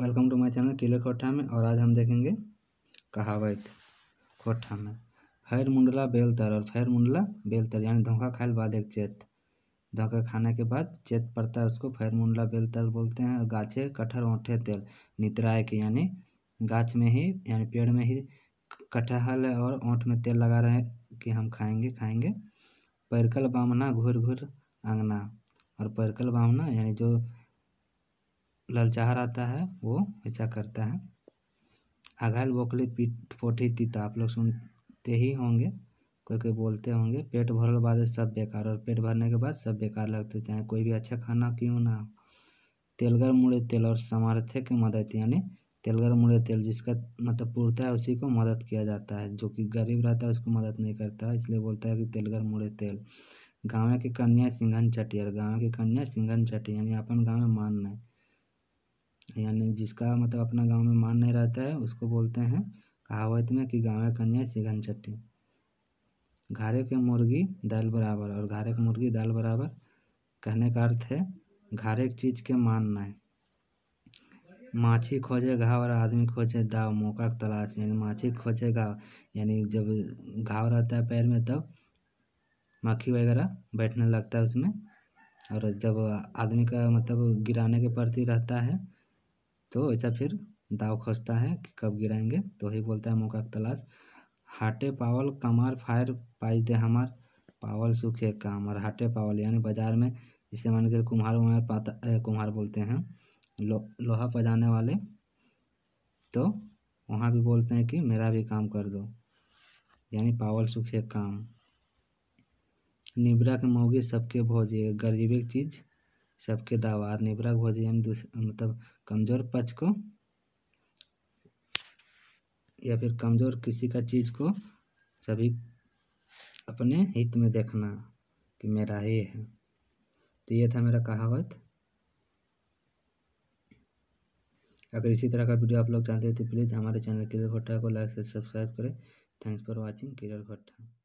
welcome to my channel किले कोठा में और आज हम देखेंगे कहावत कोठा में फैर मुंडला बेलतर और फैर मुंडला बेलतर यानी धोखा खाए बाद एक चेत धोखा खाने के बाद चेत पड़ता है उसको फैर मुंडला बेलतर बोलते हैं गाछे कटहर ओंठे तेल नित्राए के यानी गाछ में ही यानी पेड़ में ही कटहल और ओंठ में तेल लगा रहे हैं कि हम खाएंगे खाएंगे पैरकल बामना घुर घुर आंगना और पैरकल बामना यानी जो ललचाहा रहता है वो ऐसा करता है अघल बोकली पीठ पोठी तीता तो आप लोग सुनते ही होंगे कोई कोई बोलते होंगे पेट के बाद सब बेकार और पेट भरने के बाद सब बेकार लगते चाहे कोई भी अच्छा खाना क्यों ना हो तेलगर मुड़े तेल और सामर्थ्य की मदद यानी तेलगर मुड़े तेल जिसका मतलब पूर्ता है उसी को मदद किया जाता है जो कि गरीब रहता है उसको मदद नहीं करता है इसलिए बोलता है कि तेलगर मुड़े तेल गाँव की कन्या सिंघन चटियर गाँव की कन्या सिंघन चटियर यानी अपन गाँव में मान नहीं यानी जिसका मतलब अपना गांव में मान नहीं रहता है उसको बोलते हैं कहावत में कि गाँव कन्या सिगन चट्टी घारे के मुर्गी दाल बराबर और घारे के मुर्गी दाल बराबर कहने का अर्थ है घारे एक चीज़ के मानना है माछी खोजे घाव और आदमी खोजे दाव मौका की तलाश यानी माछी खोजे घाव यानी जब घाव रहता है पैर में तब मक्खी वगैरह बैठने लगता है उसमें और जब आदमी का मतलब गिराने के प्रति रहता है तो ऐसा फिर दाव खसता है कि कब गिराएंगे तो ही बोलता है मौका की तलाश हाटे पावल कमार फायर पाइज दे हमार पावल सूखे काम और हाटे पावल यानी बाजार में जिसे मान कर कुम्हार उम्हार पाता कुम्हार बोलते हैं लो लोहा पजाने वाले तो वहाँ भी बोलते हैं कि मेरा भी काम कर दो यानी पावल सुखे काम निबरा के मौगी सबके भोजिए गरीबी चीज़ सबके दावार निबरा घोजी मतलब कमज़ोर पक्ष को या फिर कमज़ोर किसी का चीज़ को सभी अपने हित में देखना कि मेरा ये है तो ये था मेरा कहावत अगर इसी तरह का वीडियो आप लोग चाहते हैं तो प्लीज़ हमारे चैनल किलर भट्टा को लाइक से सब्सक्राइब करें थैंक्स फॉर वॉचिंग किलर भट्टा